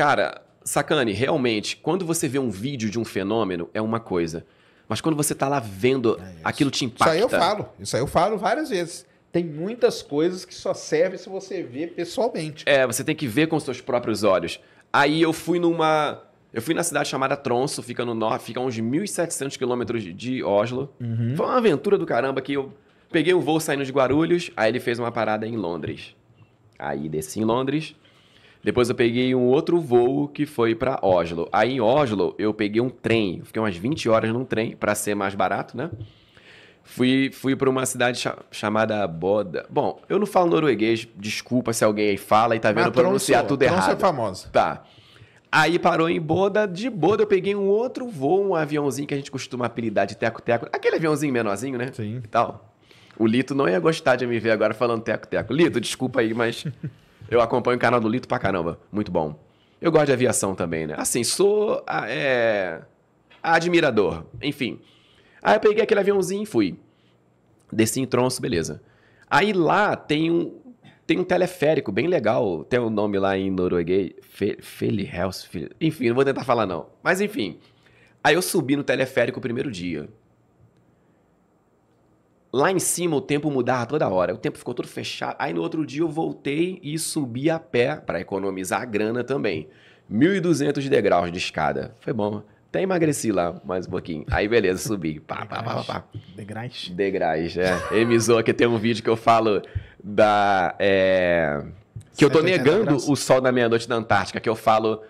Cara, Sacane, realmente, quando você vê um vídeo de um fenômeno, é uma coisa. Mas quando você tá lá vendo, é aquilo te impacta. Isso aí eu falo. Isso aí eu falo várias vezes. Tem muitas coisas que só servem se você vê pessoalmente. É, você tem que ver com seus próprios olhos. Aí eu fui numa... Eu fui na cidade chamada Tronso, fica no norte, fica a uns 1.700 quilômetros de Oslo. Uhum. Foi uma aventura do caramba que eu peguei um voo saindo de Guarulhos, aí ele fez uma parada em Londres. Aí desci em Londres, depois eu peguei um outro voo que foi para Oslo. Aí em Oslo eu peguei um trem, fiquei umas 20 horas num trem para ser mais barato, né? Fui, fui para uma cidade cha chamada Boda. Bom, eu não falo norueguês, desculpa se alguém aí fala e tá vendo Mas pronunciar tudo errado. você é famosa. Tá. Aí parou em Boda, de Boda eu peguei um outro voo, um aviãozinho que a gente costuma apelidar de teco-teco. Aquele aviãozinho menorzinho, né? Sim. E tal. O Lito não ia gostar de me ver agora falando teco-teco. Lito, desculpa aí, mas Eu acompanho o canal do Lito pra caramba. Muito bom. Eu gosto de aviação também, né? Assim, sou ah, é, admirador. Enfim. Aí eu peguei aquele aviãozinho e fui. Desci em tronço, beleza. Aí lá tem um, tem um teleférico bem legal. Tem um nome lá em norueguês. Fe, Enfim, não vou tentar falar não. Mas enfim. Aí eu subi no teleférico o primeiro dia. Lá em cima o tempo mudava toda hora, o tempo ficou todo fechado. Aí no outro dia eu voltei e subi a pé para economizar a grana também. 1.200 de degraus de escada. Foi bom. Até emagreci lá mais um pouquinho. Aí beleza, subi. Pá, pá, pá, pá, Degrais? Degrais, é. emisou que tem um vídeo que eu falo da. É, que eu tô negando o sol da meia-noite na Antártica, que eu falo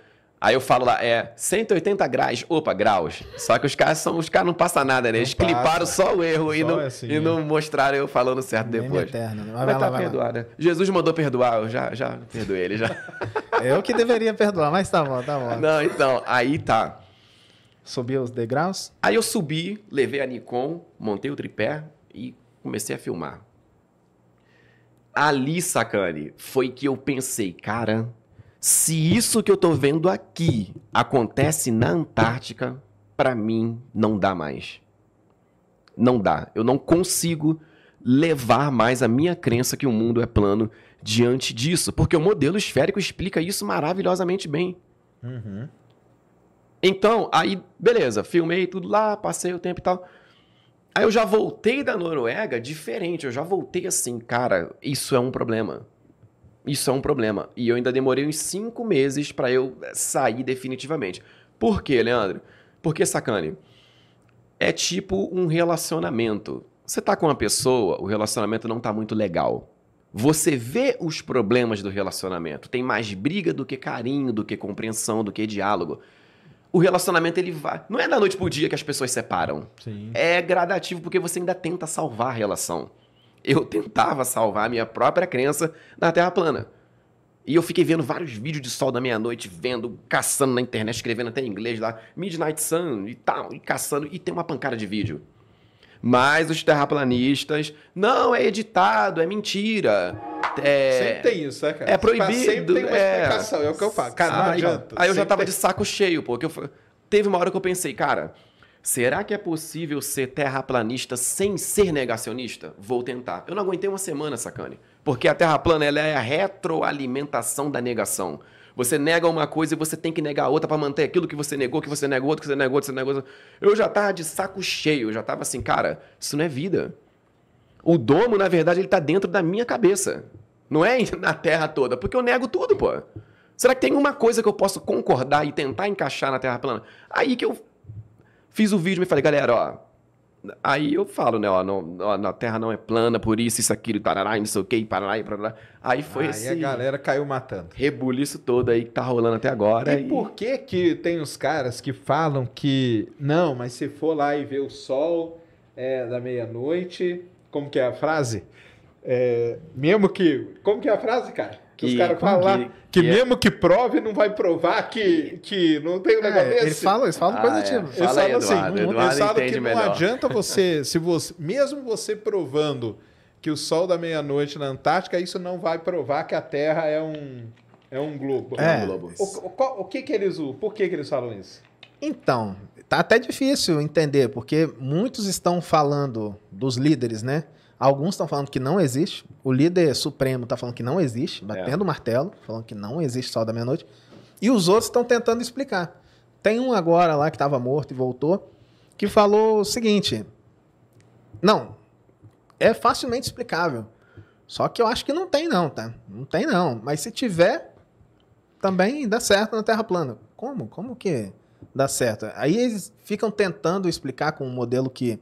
Aí eu falo lá, é 180 graus. Opa, graus. Só que os caras são, os caras não passam nada, né? Eles cliparam só o erro só é e, assim, não, assim, e não mostraram eu falando certo Nem depois. Eterno. Né? Mas, vai, tá lá, né? Jesus mandou perdoar, eu já, já perdoei ele já. eu que deveria perdoar, mas tá bom, tá bom. Não, então, aí tá. Subiu os degraus? Aí eu subi, levei a Nikon, montei o tripé e comecei a filmar. Ali, sacane, foi que eu pensei, cara, se isso que eu estou vendo aqui acontece na Antártica, para mim não dá mais. Não dá. Eu não consigo levar mais a minha crença que o mundo é plano diante disso, porque o modelo esférico explica isso maravilhosamente bem. Uhum. Então, aí, beleza, filmei tudo lá, passei o tempo e tal. Aí eu já voltei da Noruega diferente, eu já voltei assim, cara, isso é um problema. Isso é um problema. E eu ainda demorei uns cinco meses para eu sair definitivamente. Por quê, Leandro? Porque, sacane, é tipo um relacionamento. Você tá com uma pessoa, o relacionamento não tá muito legal. Você vê os problemas do relacionamento. Tem mais briga do que carinho, do que compreensão, do que diálogo. O relacionamento ele vai. Não é da noite pro dia que as pessoas separam. Sim. É gradativo porque você ainda tenta salvar a relação eu tentava salvar a minha própria crença na Terra plana. E eu fiquei vendo vários vídeos de sol da meia-noite, vendo, caçando na internet, escrevendo até em inglês lá, Midnight Sun e tal, e caçando, e tem uma pancada de vídeo. Mas os terraplanistas, não, é editado, é mentira. É, sempre tem isso, é, cara? É tipo, ah, proibido. Sempre tem uma é... explicação, é o que eu falo. Cara, não adianta. Aí eu já tava tem. de saco cheio, pô. eu, teve uma hora que eu pensei, cara, Será que é possível ser terraplanista sem ser negacionista? Vou tentar. Eu não aguentei uma semana, sacane. Porque a terra plana ela é a retroalimentação da negação. Você nega uma coisa e você tem que negar outra para manter aquilo que você negou, que você negou, que você negou, que você negou. Eu já tava de saco cheio, eu já tava assim, cara, isso não é vida. O domo, na verdade, ele tá dentro da minha cabeça. Não é na terra toda, porque eu nego tudo, pô. Será que tem uma coisa que eu posso concordar e tentar encaixar na terra plana? Aí que eu Fiz o vídeo e falei, galera, ó. Aí eu falo, né, ó, ó, na Terra não é plana, por isso, isso, aquilo, tarará, não sei o que, parará e parará. Aí foi aí esse... a galera caiu matando. Rebuliço todo aí que tá rolando até agora. E, e, por que que tem os caras que falam que, não, mas se for lá e ver o sol é, da meia-noite, como que é a frase? É, mesmo que... Como que é a frase, cara? Que, os caras falam que, que, que é... mesmo que prove, não vai provar que, que não tem um é, negócio é, desse. Eles falam, eles falam ah, coisa é. tipo. Eles falam assim, Eduardo, eles falam que melhor. não adianta você, se você, mesmo você provando que o sol da meia-noite na Antártica, isso não vai provar que a Terra é um, é um globo. É. é um globo. O, o, o, o que que eles, por que que eles falam isso? Então, tá até difícil entender, porque muitos estão falando dos líderes, né? Alguns estão falando que não existe. O líder supremo está falando que não existe, batendo é. o é. martelo, falando que não existe sol da meia-noite. E os outros estão tentando explicar. Tem um agora lá que estava morto e voltou, que falou o seguinte: Não, é facilmente explicável. Só que eu acho que não tem, não, tá? Não tem, não. Mas se tiver, também dá certo na Terra plana. Como? Como que dá certo? Aí eles ficam tentando explicar com um modelo que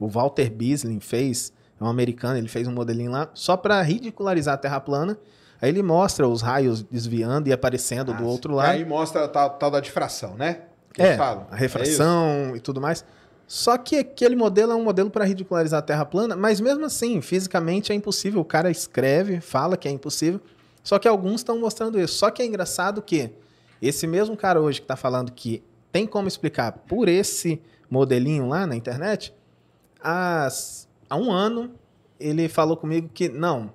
o Walter Bislin fez é um americano, ele fez um modelinho lá só para ridicularizar a Terra plana. Aí ele mostra os raios desviando e aparecendo do ah, outro lado. Aí mostra a tal, da difração, né? Que é, a é refração é e tudo mais. Só que aquele modelo é um modelo para ridicularizar a Terra plana, mas mesmo assim, fisicamente é impossível. O cara escreve, fala que é impossível. Só que alguns estão mostrando isso. Só que é engraçado que esse mesmo cara hoje que está falando que tem como explicar por esse modelinho lá na internet, as há um ano, ele falou comigo que não,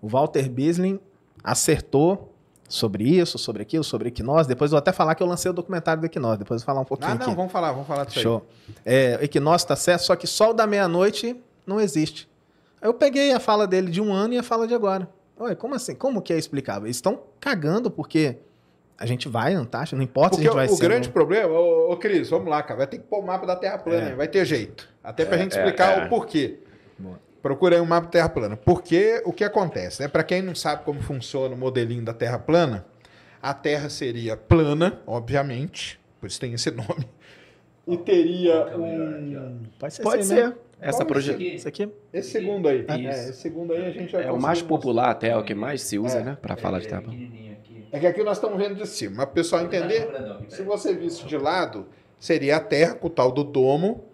o Walter Bislin acertou sobre isso, sobre aquilo, sobre Equinós. Depois eu vou até falar que eu lancei o documentário do Equinós. Depois eu vou falar um pouquinho. Ah, não, aqui. vamos falar, vamos falar disso Show. aí. É, Equinós está certo, só que sol da meia-noite não existe. Aí eu peguei a fala dele de um ano e a fala de agora. Ué, como assim? Como que é explicável? Eles estão cagando porque a gente vai na taxa, tá? não importa porque se a gente vai o, o grande problema, ô, ô Cris, vamos lá, cara, vai ter que pôr o mapa da Terra plana, é. vai ter jeito. Até pra é, gente explicar é, o é. porquê. Boa. Procurei um mapa Terra plana. Porque o que acontece? Né? Para quem não sabe como funciona o modelinho da Terra plana, a Terra seria plana, obviamente, pois tem esse nome. E teria um. Pode ser. Pode ser. Né? Essa projeção. Esse aqui? Esse segundo aí. É, esse segundo aí a gente já É o mais popular mostrar. até, é o que mais se usa, é. né? Para falar de é tábua. É que aqui nós estamos vendo de cima. Mas o pessoal entender, se você visse de lado, seria a Terra com o tal do domo,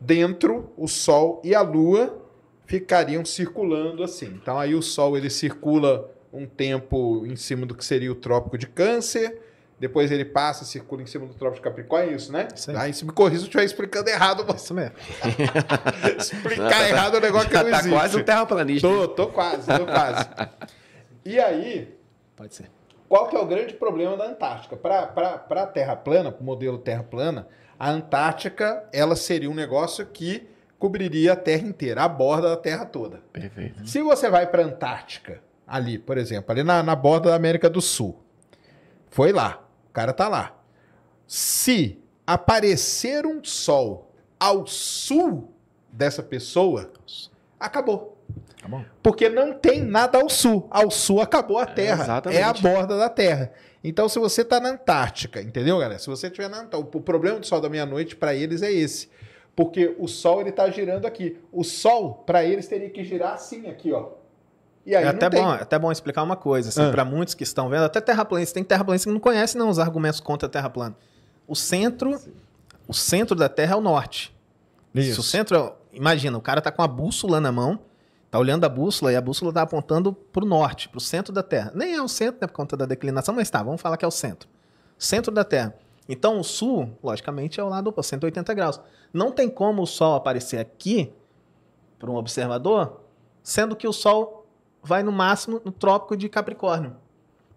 dentro o Sol e a Lua, ficariam circulando assim. Então aí o Sol ele circula um tempo em cima do que seria o Trópico de Câncer, depois ele passa, circula em cima do Trópico de Capricórnio, é isso, né? Sim. Aí se me corrija se eu estiver explicando errado. Mas... É isso mesmo. Explicar não, tá, errado é um negócio que tá não existe. Tá quase um terraplanista. Tô, tô quase, tô quase. e aí... Pode ser. Qual que é o grande problema da Antártica? Para a Terra plana, para o modelo Terra plana, a Antártica ela seria um negócio que cobriria a Terra inteira, a borda da Terra toda. Perfeito. Se você vai para a Antártica, ali, por exemplo, ali na, na borda da América do Sul, foi lá, o cara tá lá. Se aparecer um sol ao sul dessa pessoa, acabou. Porque não tem nada ao sul. Ao sul acabou a é, Terra. É, é a borda da Terra. Então, se você está na Antártica, entendeu, galera? Se você estiver na Antártica, o problema do sol da meia-noite para eles é esse porque o Sol ele está girando aqui. O Sol, para eles, teria que girar assim aqui, ó. E aí é até bom, é até bom explicar uma coisa, assim, ah. para muitos que estão vendo, até terraplanistas, tem terraplanistas que não conhecem não os argumentos contra a Terra plana. O centro, Sim. o centro da Terra é o norte. Isso. Se o centro, é imagina, o cara tá com a bússola na mão, tá olhando a bússola e a bússola tá apontando para o norte, para o centro da Terra. Nem é o centro, né, por conta da declinação, mas tá, vamos falar que é o centro. Centro da Terra. Então o sul, logicamente, é o lado oposto, 180 graus. Não tem como o sol aparecer aqui para um observador, sendo que o sol vai no máximo no trópico de Capricórnio.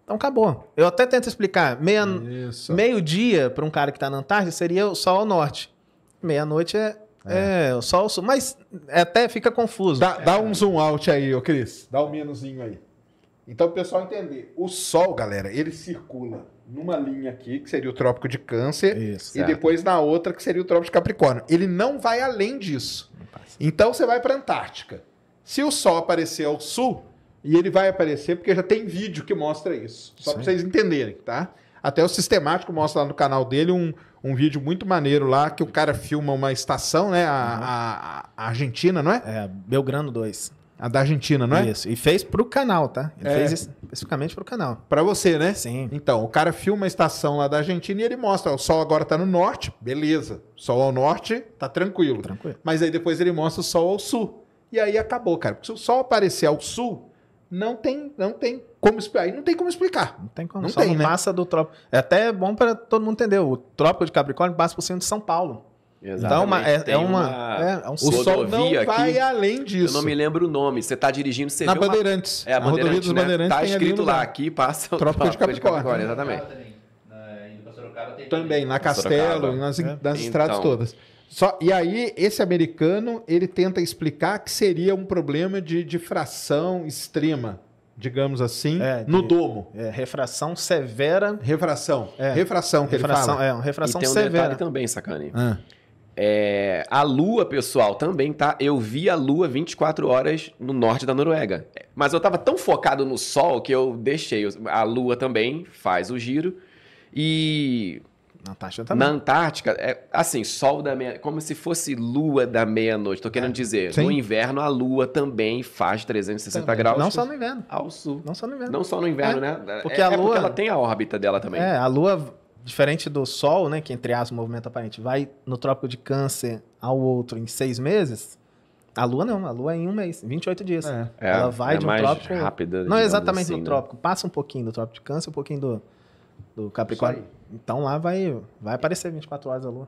Então acabou. Eu até tento explicar. Meia, meio-dia para um cara que está na Antártida seria o sol ao norte. Meia-noite é, é. é, o sol ao sul. Mas é até fica confuso. Dá, é. dá um zoom out aí, ô Cris. Dá um menuzinho aí. Então, o pessoal entender. O sol, galera, ele circula numa linha aqui, que seria o trópico de Câncer, Isso, e certo. depois na outra, que seria o trópico de Capricórnio. Ele não vai além disso. Então você vai para a Antártica. Se o Sol aparecer ao sul, e ele vai aparecer, porque já tem vídeo que mostra isso. Só para vocês entenderem, tá? Até o Sistemático mostra lá no canal dele um, um vídeo muito maneiro lá, que o cara filma uma estação, né? A, uhum. a, a Argentina, não é? É, Belgrano 2. A da Argentina, não é? Isso. E fez pro canal, tá? Ele é. fez especificamente pro canal. Para você, né? Sim. Então, o cara filma a estação lá da Argentina e ele mostra, o sol agora tá no norte, beleza. Sol ao norte, tá tranquilo. Tranquilo. Mas aí depois ele mostra o sol ao sul. E aí acabou, cara. Porque se o sol aparecer ao sul, não tem, não tem como aí não tem como explicar. Não tem como. Não só tem, né? passa do trópico. É até bom para todo mundo entender. O trópico de Capricórnio passa por cima de São Paulo. Então, exatamente. Então, uma, é, é uma, uma, é, um o sol não vai aqui, além disso. Eu não me lembro o nome. Você está dirigindo, você Na Bandeirantes. Uma, é a, a Bandeirantes, dos né? Bandeirantes. Está escrito lá, aqui passa o Trópico de Capricórnio. exatamente. Também, também na Castelo, nas, é. nas então. estradas todas. Só, e aí, esse americano, ele tenta explicar que seria um problema de difração extrema, digamos assim, é, de, no domo. É, refração severa. Refração. É, refração que refração, ele fala. É, refração severa. Um também, Sacani. Ah é, a lua, pessoal, também, tá? Eu vi a lua 24 horas no norte da Noruega. Mas eu tava tão focado no sol que eu deixei. A lua também faz o giro. E. Na Antártica também. Na Antártica, é assim, sol da meia Como se fosse lua da meia-noite. Tô querendo é, dizer, sim. no inverno a lua também faz 360 também. graus. Não só no inverno. Ao sul. Não só no inverno. Não só no inverno, é. né? Porque a é, é lua. Porque ela tem a órbita dela também. É, a lua diferente do Sol, né, que entre as o movimento aparente, vai no trópico de câncer ao outro em seis meses, a Lua não, a Lua é em um mês, 28 dias. É. é. Ela vai é de um mais trópico. Rápida, não exatamente assim, no né? trópico, né? passa um pouquinho do trópico de câncer, um pouquinho do, do Capricórnio. Então lá vai, vai aparecer 24 horas a Lua.